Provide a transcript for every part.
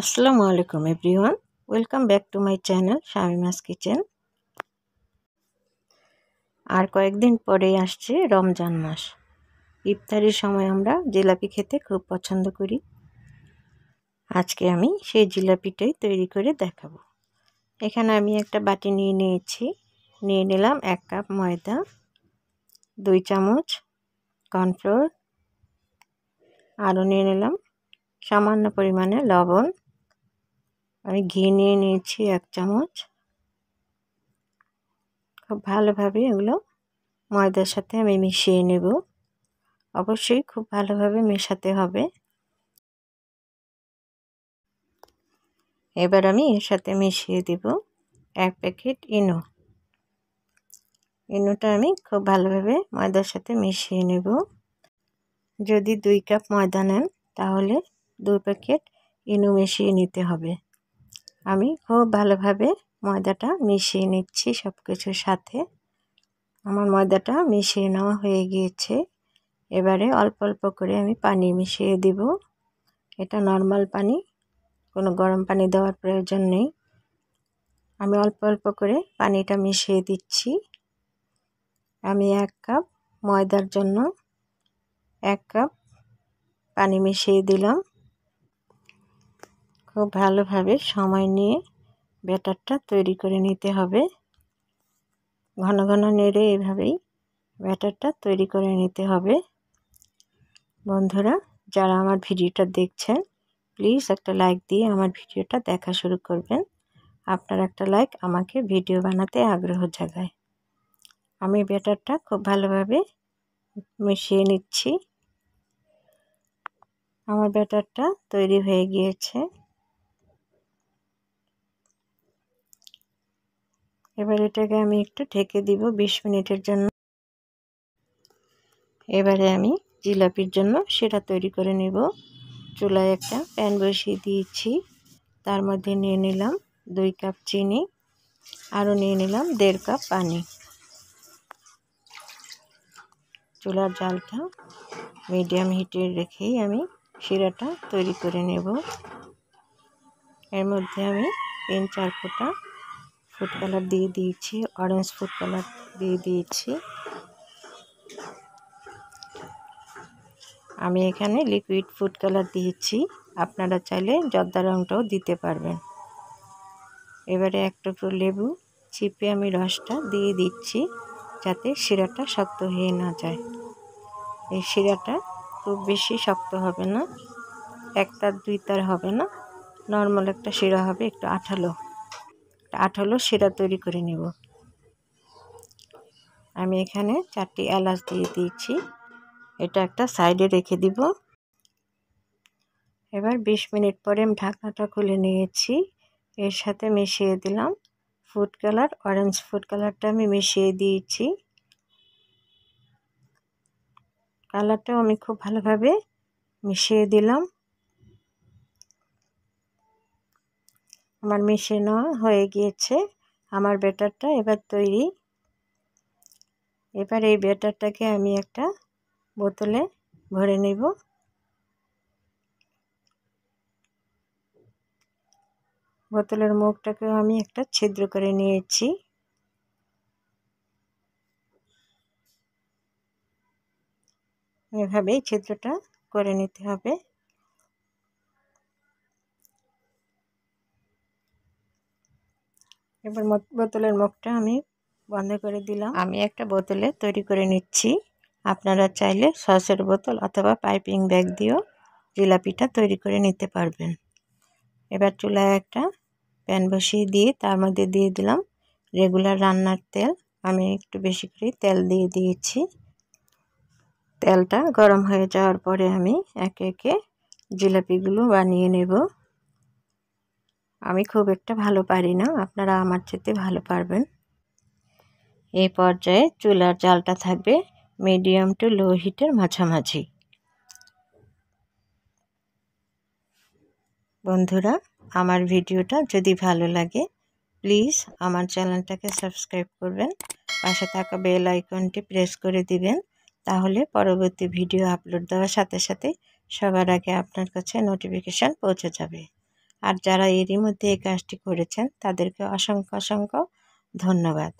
আসসালামু আলাইকুম everyone welcome back to my channel Shamima's kitchen আর কয়েকদিন পরেই আসছে রমজান মাস ইফতারির সময় আমরা জিলাপি খেতে খুব পছন্দ করি আজকে আমি সেই জিলাপিটাই তৈরি করে দেখাবো এখানে আমি একটা বাটি নিয়ে নিয়েছি নিয়ে নিলাম এক কাপ ময়দা দুই চামচ কর্নফ্লোর আরও নিয়ে নিলাম সামান্য পরিমাণে লবণ আমি ঘি নিয়ে নিয়েছি এক চামচ খুব ভালোভাবে এগুলো ময়দার সাথে আমি মিশিয়ে নেব অবশ্যই খুব ভালোভাবে মেশাতে হবে এবার আমি এর সাথে মিশিয়ে দেব এক প্যাকেট ইনো ইনোটা আমি খুব ভালোভাবে ময়দার সাথে মিশিয়ে নেব যদি দুই কাপ ময়দা নেন তাহলে দুই প্যাকেট ইনো মিশিয়ে নিতে হবে আমি খুব ভালোভাবে ময়দাটা মিশিয়ে নিচ্ছি সব কিছুর সাথে আমার ময়দাটা মিশিয়ে নেওয়া হয়ে গিয়েছে এবারে অল্প অল্প করে আমি পানি মিশিয়ে দিব এটা নর্মাল পানি কোনো গরম পানি দেওয়ার প্রয়োজন নেই আমি অল্প অল্প করে পানিটা মিশিয়ে দিচ্ছি আমি এক কাপ ময়দার জন্য এক কাপ পানি মিশিয়ে দিলাম খুব ভালোভাবে সময় নিয়ে ব্যাটারটা তৈরি করে নিতে হবে ঘন ঘন নেড়ে এভাবেই ব্যাটারটা তৈরি করে নিতে হবে বন্ধুরা যারা আমার ভিডিওটা দেখছেন প্লিজ একটা লাইক দিয়ে আমার ভিডিওটা দেখা শুরু করবেন আপনার একটা লাইক আমাকে ভিডিও বানাতে আগ্রহ জাগায় আমি ব্যাটারটা খুব ভালোভাবে মিশিয়ে নিচ্ছি আমার ব্যাটারটা তৈরি হয়ে গিয়েছে এবার এটাকে আমি একটু ঢেকে দিব ২০ মিনিটের জন্য এবারে আমি জিলাপির জন্য সেটা তৈরি করে নেব চুলায় একটা প্যান বসিয়ে দিয়েছি তার মধ্যে নিয়ে নিলাম দুই কাপ চিনি আরও নিয়ে নিলাম দেড় কাপ পানি চুলার জালটা মিডিয়াম হিটে রেখেই আমি শিরাটা তৈরি করে নেব এর মধ্যে আমি তিন চার ফোঁটা ফুড কালার দিয়ে দিয়েছি অরেঞ্জ ফুড কালার দিয়ে দিয়েছি আমি এখানে লিকুইড ফুড কালার দিয়েছি আপনারা চাইলে জর্দা রঙটাও দিতে পারবেন এবারে এক টুকরো লেবু চিপে আমি রসটা দিয়ে দিচ্ছি যাতে শিরাটা শক্ত হয়ে না যায় এই শিরাটা খুব বেশি শক্ত হবে না এক তার দুই তার হবে না নর্মাল একটা শিরা হবে একটু আঠালো হলো সেটা তৈরি করে নেব আমি এখানে চারটি এলাচ দিয়ে দিয়েছি এটা একটা সাইডে রেখে দিব এবার ২০ মিনিট পরে আমি ঢাকনাটা খুলে নিয়েছি এর সাথে মিশিয়ে দিলাম ফুড কালার অরেঞ্জ ফুড কালারটা আমি মিশিয়ে দিয়েছি কালারটাও আমি খুব ভালোভাবে মিশিয়ে দিলাম আমার নেওয়া হয়ে গিয়েছে আমার ব্যাটারটা এবার তৈরি এবার এই ব্যাটারটাকে আমি একটা বোতলে ভরে নেব বোতলের মুখটাকেও আমি একটা ছিদ্র করে নিয়েছি এভাবেই ছিদ্রটা করে নিতে হবে এবার বোতলের মুখটা আমি বন্ধ করে দিলাম আমি একটা বোতলে তৈরি করে নিচ্ছি আপনারা চাইলে সসের বোতল অথবা পাইপিং ব্যাগ দিয়েও জিলাপিটা তৈরি করে নিতে পারবেন এবার চুলায় একটা প্যান বসিয়ে দিয়ে তার মধ্যে দিয়ে দিলাম রেগুলার রান্নার তেল আমি একটু বেশি করে তেল দিয়ে দিয়েছি তেলটা গরম হয়ে যাওয়ার পরে আমি একে একে জিলাপিগুলো বানিয়ে নেব আমি খুব একটা ভালো পারি না আপনারা আমার চেতে ভালো পারবেন এই পর্যায়ে চুলার জালটা থাকবে মিডিয়াম টু লো হিটের মাঝামাঝি বন্ধুরা আমার ভিডিওটা যদি ভালো লাগে প্লিজ আমার চ্যানেলটাকে সাবস্ক্রাইব করবেন পাশে থাকা বেল আইকনটি প্রেস করে দিবেন তাহলে পরবর্তী ভিডিও আপলোড দেওয়ার সাথে সাথে সবার আগে আপনার কাছে নোটিফিকেশান পৌঁছে যাবে আর যারা এরই মধ্যে এই কাজটি করেছেন তাদেরকে অসংখ্য অসংখ্য ধন্যবাদ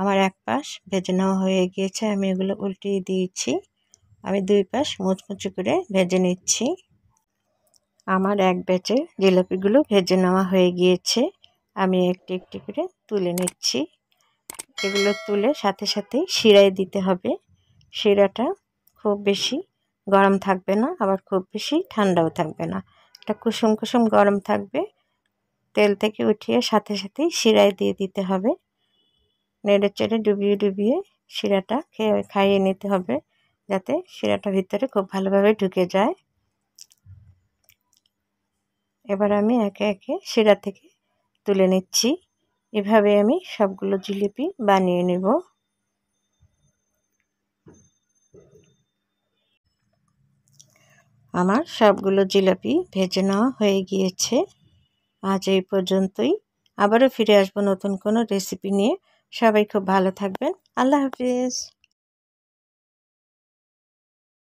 আমার এক পাশ ভেজে নেওয়া হয়ে গিয়েছে আমি এগুলো উল্টিয়ে দিয়েছি আমি দুই পাশ মুচমুচি করে ভেজে নিচ্ছি আমার এক ব্যাচে জিলাপিগুলো ভেজে নেওয়া হয়ে গিয়েছে আমি একটি একটি করে তুলে নিচ্ছি এগুলো তুলে সাথে সাথে শিরায় দিতে হবে শিরাটা খুব বেশি গরম থাকবে না আবার খুব বেশি ঠান্ডাও থাকবে না একটা কুসুম কুসুম গরম থাকবে তেল থেকে উঠিয়ে সাথে সাথেই শিরায় দিয়ে দিতে হবে নেড়ে চেড়ে ডুবিয়ে ডুবিয়ে শিরাটা খেয়ে খাইয়ে নিতে হবে যাতে শিরাটা ভিতরে খুব ভালোভাবে ঢুকে যায় এবার আমি একে একে শিরা থেকে তুলে নিচ্ছি এভাবে আমি সবগুলো জিলিপি বানিয়ে নেব আমার সবগুলো জিলাপি ভেজে নেওয়া হয়ে গিয়েছে আজ এই পর্যন্তই আবারও ফিরে আসবো নতুন কোনো রেসিপি নিয়ে সবাই খুব ভালো থাকবেন আল্লাহ হাফিজ